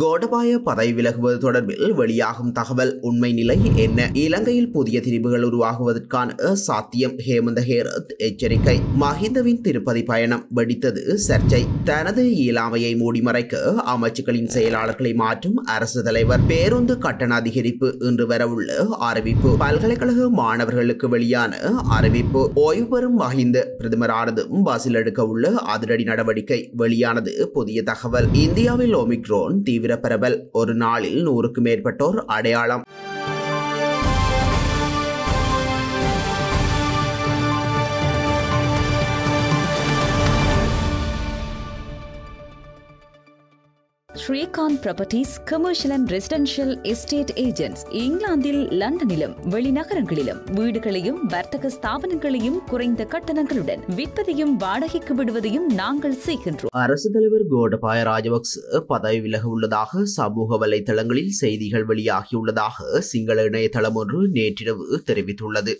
கோடபாய பதவி விலகுவது தொடர்பில் வெளியாகும் தகவல் உண்மை நிலை என்ன இலங்கையில் புதிய திரிவுகள் உருவாகுவதற்கான சாத்தியம் ஹேமந்த ஹேரத் எச்சரிக்கை மஹிந்தவின் திருப்பதி பயணம் வெடித்தது சர்ச்சை தனது இயலாமையை மூடிமறைக்க அமைச்சுக்களின் செயலாளர்களை மாற்றும் அரசு தலைவர் பேருந்து கட்டண அதிகரிப்பு இன்று வரவுள்ள அறிவிப்பு பல்கலைக்கழக மாணவர்களுக்கு வெளியான அறிவிப்பு ஓய்வு பெறும் மஹிந்த பிரதமரானதும் பஸ்ஸில் எடுக்க உள்ள அதிரடி நடவடிக்கை வெளியானது புதிய தகவல் இந்தியாவில் ஒமிக்ரோன் தீவிர பரவல் ஒரு நாளில் நூறுக்கு மேற்பட்டோர் அடையாளம் Srikanth properties commercial and residential estate agents இங்கிலாந்தில் லண்டனிலும் வெளிநகரங்களிலும் வீடுகளையும் வர்த்தக ஸ்தாபனங்களையும் குறைந்த கட்டணங்களுடன் விற்பதையும் வாடகைக்கு விடுவதையும் நாங்கள் செய்கின்றோம் அரசு தலைவர் கோடபாய ராஜபக்ச பதவி விலக உள்ளதாக சமூக வலைதளங்களில் செய்திகள் வெளியாகியுள்ளதாக சிங்கள இணையதளம் ஒன்று நேற்றிரவு தெரிவித்துள்ளது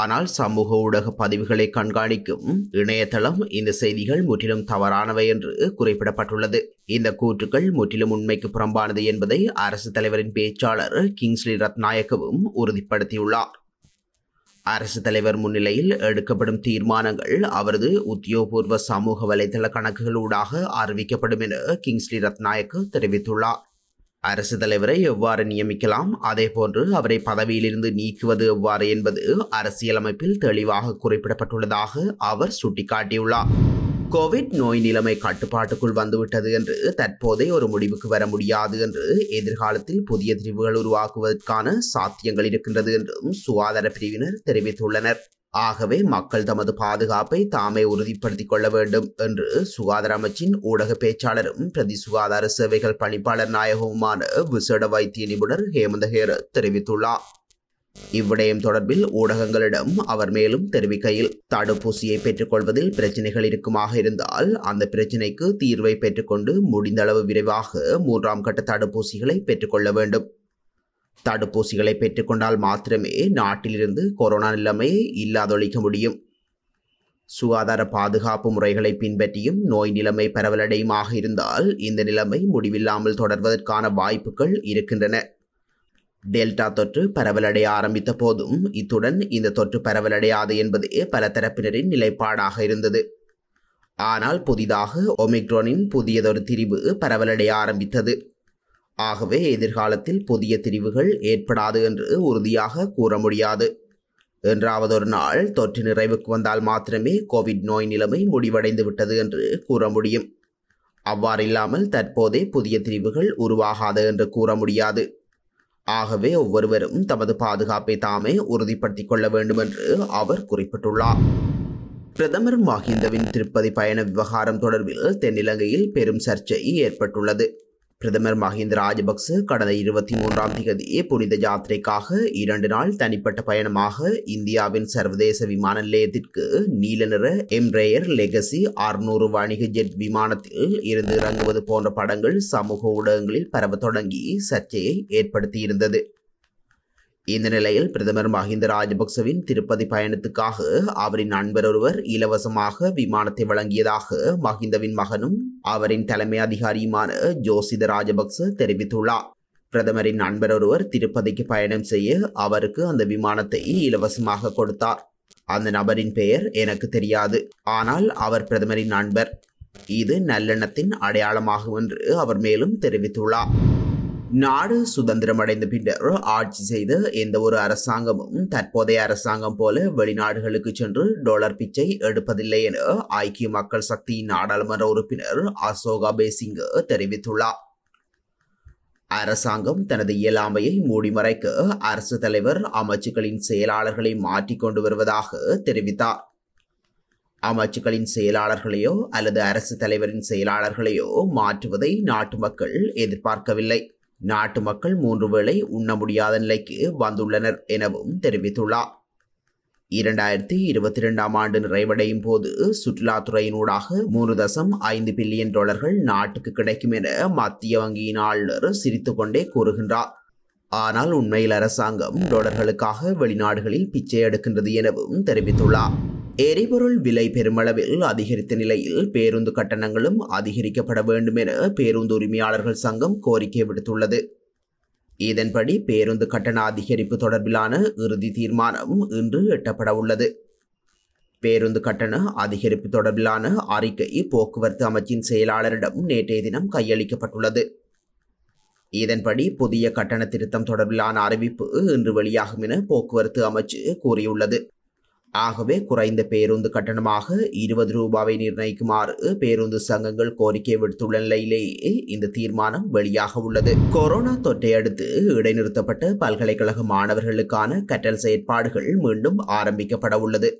ஆனால் சமூக ஊடக பதிவுகளை கண்காணிக்கும் இணையதளம் இந்த செய்திகள் முற்றிலும் தவறானவை என்று குறிப்பிடப்பட்டுள்ளது இந்த கூற்றுக்கள் முற்றிலும் உண்மைக்கு புறம்பானது என்பதை அரசு தலைவரின் பேச்சாளர் கிங்ஸ்லி ரத்நாயக்கவும் உறுதிப்படுத்தியுள்ளார் அரசு தலைவர் முன்னிலையில் எடுக்கப்படும் தீர்மானங்கள் அவரது உத்தியோகபூர்வ சமூக வலைதள கணக்குகளூடாக அறிவிக்கப்படும் என கிங்ஸ்லி ரத்நாயக்கு தெரிவித்துள்ளார் அரசு தலைவரை எவ்வாறு நியமிக்கலாம் அதே போன்று அவரை பதவியிலிருந்து நீக்குவது எவ்வாறு என்பது அரசியலமைப்பில் தெளிவாக குறிப்பிடப்பட்டுள்ளதாக அவர் சுட்டிக்காட்டியுள்ளார் கோவிட் நோய் நிலைமை கட்டுப்பாட்டுக்குள் வந்துவிட்டது என்று தற்போதே ஒரு முடிவுக்கு வர முடியாது என்று எதிர்காலத்தில் புதிய திரிவுகள் உருவாக்குவதற்கான சாத்தியங்கள் இருக்கின்றது என்றும் சுகாதார பிரிவினர் தெரிவித்துள்ளனர் ஆகவே மக்கள் தமது பாதுகாப்பை தாமே உறுதிப்படுத்திக் கொள்ள வேண்டும் என்று சுகாதார அமைச்சின் ஊடக பேச்சாளரும் பிரதி சுகாதார சேவைகள் பணிப்பாளர் நாயகவுமான விசேட வைத்திய நிபுணர் ஹேமந்த ஹேர தெரிவித்துள்ளார் இவ்விடயம் தொடர்பில் ஊடகங்களிடம் அவர் மேலும் தெரிவிக்கையில் தடுப்பூசியை பெற்றுக்கொள்வதில் பிரச்சினைகள் இருக்குமாக இருந்தால் அந்த பிரச்சினைக்கு தீர்வை பெற்றுக்கொண்டு முடிந்தளவு விரைவாக மூன்றாம் கட்ட தடுப்பூசிகளை பெற்றுக்கொள்ள வேண்டும் தடுப்பூசிகளை பெற்றுக்கொண்டால் மாத்திரமே நாட்டிலிருந்து கொரோனா நிலைமையை இல்லாதொழிக்க முடியும் சுகாதார பாதுகாப்பு முறைகளை பின்பற்றியும் நோய் நிலைமை பரவலடையுமாக இருந்தால் இந்த நிலைமை முடிவில்லாமல் தொடர்வதற்கான வாய்ப்புகள் இருக்கின்றன டெல்டா தொற்று பரவலடைய ஆரம்பித்த போதும் இத்துடன் இந்த தொற்று பரவலடையாது என்பதே பல தரப்பினரின் நிலைப்பாடாக இருந்தது ஆனால் புதிதாக ஒமிக்ரோனின் புதியதொரு திரிவு பரவலடைய ஆரம்பித்தது ஆகவே எதிர்காலத்தில் புதிய திரிவுகள் ஏற்படாது என்று உறுதியாக கூற முடியாது என்றாவதொரு நாள் தொற்று நிறைவுக்கு வந்தால் மாத்திரமே கோவிட் நோய் நிலைமை முடிவடைந்து விட்டது என்று கூற முடியும் அவ்வாறில்லாமல் தற்போதே புதிய திரிவுகள் உருவாகாது என்று கூற முடியாது ஆகவே ஒவ்வொருவரும் தமது பாதுகாப்பை தாமே உறுதிப்படுத்திக் கொள்ள வேண்டும் என்று அவர் குறிப்பிட்டுள்ளார் பிரதமர் மஹிந்தவின் திருப்பதி பயண விவகாரம் தொடர்பில் தென்னிலங்கையில் பெரும் சர்ச்சை ஏற்பட்டுள்ளது பிரதமர் மஹிந்த ராஜபக்ச கடந்த இருபத்தி மூன்றாம் தேதி புனித யாத்திரைக்காக இரண்டு நாள் தனிப்பட்ட பயணமாக இந்தியாவின் சர்வதேச விமான நிலையத்திற்கு நீல நிற எம்ரேயர் லெகசி அறுநூறு வணிக ஜெட் விமானத்தில் இருந்து இறங்குவது போன்ற படங்கள் சமூக ஊடகங்களில் பரவ தொடங்கி சர்ச்சையை ஏற்படுத்தியிருந்தது இந்த நிலையில் பிரதமர் மஹிந்த ராஜபக்சவின் திருப்பதி பயணத்துக்காக அவரின் நண்பர் ஒருவர் இலவசமாக விமானத்தை வழங்கியதாக மஹிந்தவின் மகனும் அவரின் தலைமை அதிகாரியுமான ஜோசித ராஜபக்ச தெரிவித்துள்ளார் பிரதமரின் நண்பர் ஒருவர் திருப்பதிக்கு பயணம் செய்ய அவருக்கு அந்த விமானத்தை இலவசமாக கொடுத்தார் அந்த நபரின் பெயர் எனக்கு தெரியாது ஆனால் அவர் பிரதமரின் நண்பர் இது நல்லெண்ணத்தின் அடையாளமாகும் என்று அவர் மேலும் தெரிவித்துள்ளார் நாடு சுதந்திரம் அடைந்த பின்னர் ஆட்சி செய்த எந்த ஒரு அரசாங்கமும் தற்போதைய அரசாங்கம் போல வெளிநாடுகளுக்கு சென்று டாலர் பிச்சை எடுப்பதில்லை என ஐக்கிய மக்கள் சக்தி நாடாளுமன்ற உறுப்பினர் அசோகா பேசிங் தெரிவித்துள்ளார் அரசாங்கம் தனது இயலாமையை மூடிமறைக்க அரசு தலைவர் அமைச்சுக்களின் செயலாளர்களை மாற்றிக்கொண்டு வருவதாக தெரிவித்தார் அமைச்சுக்களின் செயலாளர்களையோ அல்லது அரசு தலைவரின் செயலாளர்களையோ மாற்றுவதை நாட்டு மக்கள் எதிர்பார்க்கவில்லை நாட்டு மக்கள் மூன்று வேளை உண்ண முடியாத நிலைக்கு வந்துள்ளனர் எனவும் தெரிவித்துள்ளார் இரண்டாயிரத்தி இருபத்தி இரண்டாம் ஆண்டு நிறைவடையும் போது சுற்றுலாத்துறையினூடாக மூன்று தசம் ஐந்து பில்லியன் டாலர்கள் நாட்டுக்கு கிடைக்கும் என மத்திய வங்கியின் ஆளுநர் சிரித்துக்கொண்டே கூறுகின்றார் ஆனால் உண்மையில் அரசாங்கம் டாலர்களுக்காக வெளிநாடுகளில் பிச்சை எடுக்கின்றது எனவும் தெரிவித்துள்ளார் எரிபொருள் விலை பெருமளவில் அதிகரித்த நிலையில் பேருந்து கட்டணங்களும் அதிகரிக்கப்பட வேண்டும் என பேருந்து உரிமையாளர்கள் சங்கம் கோரிக்கை விடுத்துள்ளது இதன்படி பேருந்து கட்டண அதிகரிப்பு தொடர்பிலான இறுதி தீர்மானம் இன்று எட்டப்பட உள்ளது பேருந்து கட்டண அதிகரிப்பு தொடர்பிலான அறிக்கை போக்குவரத்து அமைச்சின் செயலாளரிடம் நேற்றைய தினம் கையளிக்கப்பட்டுள்ளது இதன்படி புதிய கட்டண திருத்தம் தொடர்பிலான அறிவிப்பு இன்று வெளியாகும் என போக்குவரத்து அமைச்சு கூறியுள்ளது ஆகவே குறைந்த பேருந்து கட்டணமாக இருபது ரூபாவை நிர்ணயிக்குமாறு பேருந்து சங்கங்கள் கோரிக்கை விடுத்துள்ள நிலையிலேயே இந்த தீர்மானம் வெளியாக உள்ளது கொரோனா தொற்றையடுத்து இடைநிறுத்தப்பட்ட பல்கலைக்கழக மாணவர்களுக்கான கற்றல் செயற்பாடுகள் மீண்டும் ஆரம்பிக்கப்பட உள்ளது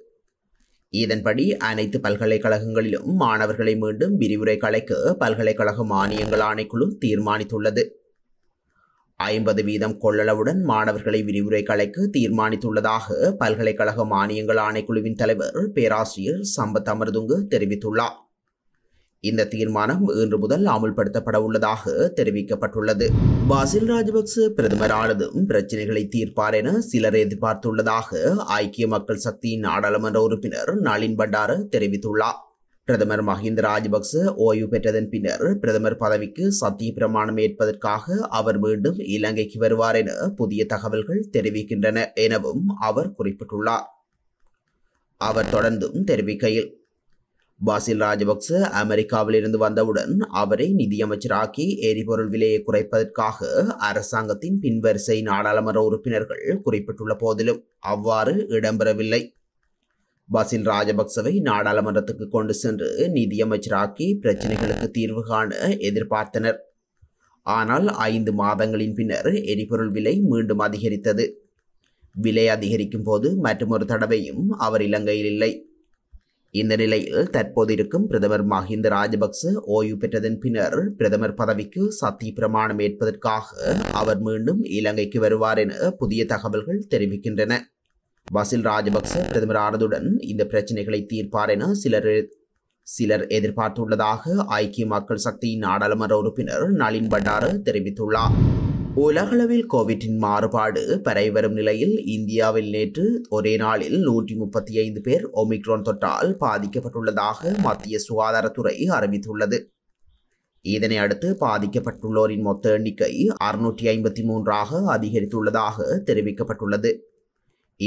இதன்படி அனைத்து பல்கலைக்கழகங்களிலும் மாணவர்களை மீண்டும் விரிவுரை கலைக்க பல்கலைக்கழக மானியங்கள் ஆணைக்குழு தீர்மானித்துள்ளது ஐம்பது வீதம் கொள்ளளவுடன் மாணவர்களை விரிவுரை கலைக்கு தீர்மானித்துள்ளதாக பல்கலைக்கழக மானியங்கள் ஆணைக்குழுவின் தலைவர் பேராசிரியர் சம்பத் அமர்துங்கு தெரிவித்துள்ளார் இந்த தீர்மானம் இன்று முதல் அமுல்படுத்தப்பட உள்ளதாக தெரிவிக்கப்பட்டுள்ளது பாசில் ராஜபக்ச பிரதமரானதும் பிரச்சனைகளை தீர்ப்பார் என சிலர் எதிர்பார்த்துள்ளதாக ஐக்கிய மக்கள் சக்தியின் நாடாளுமன்ற உறுப்பினர் நளின் பண்டார தெரிவித்துள்ளார் பிரதமர் மஹிந்த ராஜபக்ச ஓய்வு பெற்றதன் பின்னர் பிரதமர் பதவிக்கு சத்திய பிரமாணம் ஏற்பதற்காக அவர் மீண்டும் இலங்கைக்கு வருவார் என புதிய தகவல்கள் தெரிவிக்கின்றன எனவும் அவர் குறிப்பிட்டுள்ளார் அவர் தொடர்ந்தும் தெரிவிக்கையில் பாசில் ராஜபக்ச அமெரிக்காவில் இருந்து வந்தவுடன் அவரை நிதியமைச்சராக்கி எரிபொருள் விலையை குறைப்பதற்காக அரசாங்கத்தின் பின்வரிசை நாடாளுமன்ற உறுப்பினர்கள் குறிப்பிட்டுள்ள போதிலும் அவ்வாறு இடம்பெறவில்லை பசில் ராஜபக்சவை நாடாளுமன்றத்துக்கு கொண்டு சென்று நிதியமைச்சராக்கி பிரச்சினைகளுக்கு தீர்வு காண எதிர்பார்த்தனர் ஆனால் ஐந்து மாதங்களின் பின்னர் எரிபொருள் விலை மீண்டும் அதிகரித்தது விலை அதிகரிக்கும் போது மற்றொரு தடவையும் அவர் இலங்கையில் இல்லை இந்த நிலையில் தற்போது இருக்கும் பிரதமர் மஹிந்த ராஜபக்ச ஓய்வு பெற்றதன் பின்னர் பிரதமர் பதவிக்கு சத்திய பிரமாணம் ஏற்பதற்காக அவர் மீண்டும் இலங்கைக்கு வருவார் என புதிய தகவல்கள் தெரிவிக்கின்றன பசில் ராஜபக்ச பிரதமர் ஆனதுடன் இந்த பிரச்சினைகளை தீர்ப்பார் என சிலர் சிலர் எதிர்பார்த்துள்ளதாக ஐக்கிய மக்கள் சக்தியின் நாடாளுமன்ற உறுப்பினர் நளின் பண்டார தெரிவித்துள்ளார் உலகளவில் கோவிட்டின் மாறுபாடு பரவி வரும் நிலையில் இந்தியாவில் நேற்று ஒரே நாளில் நூற்றி முப்பத்தி ஐந்து பேர் ஒமிக்ரான் தொற்றால் பாதிக்கப்பட்டுள்ளதாக மத்திய சுகாதாரத்துறை அறிவித்துள்ளது இதனை அடுத்து பாதிக்கப்பட்டுள்ளோரின் மொத்த எண்ணிக்கை அறுநூற்றி ஐம்பத்தி மூன்றாக அதிகரித்துள்ளதாக தெரிவிக்கப்பட்டுள்ளது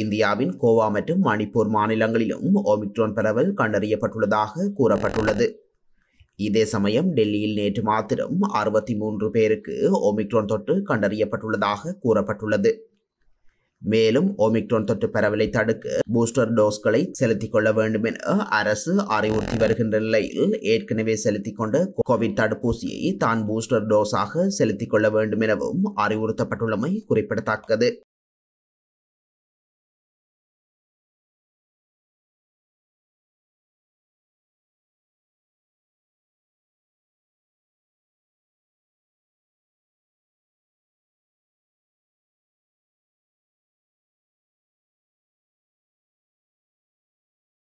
இந்தியாவின் கோவா மற்றும் மணிப்பூர் மாநிலங்களிலும் ஒமிக்ரோன் பரவல் கண்டறியப்பட்டுள்ளதாக கூறப்பட்டுள்ளது இதே சமயம் டெல்லியில் நேற்று மாத்திரம் அறுபத்தி மூன்று பேருக்கு ஒமிக்ரோன் தொற்று கண்டறியப்பட்டுள்ளதாக கூறப்பட்டுள்ளது மேலும் ஒமிக்ரோன் தொற்று பரவலை தடுக்க பூஸ்டர் டோஸ்களை செலுத்திக் கொள்ள வேண்டும் என அரசு அறிவுறுத்தி வருகின்ற நிலையில் ஏற்கனவே செலுத்திக் கொண்ட கோவிட் தடுப்பூசியை தான் பூஸ்டர் டோஸாக செலுத்திக் கொள்ள வேண்டும் எனவும் அறிவுறுத்தப்பட்டுள்ளமை குறிப்பிடத்தக்கது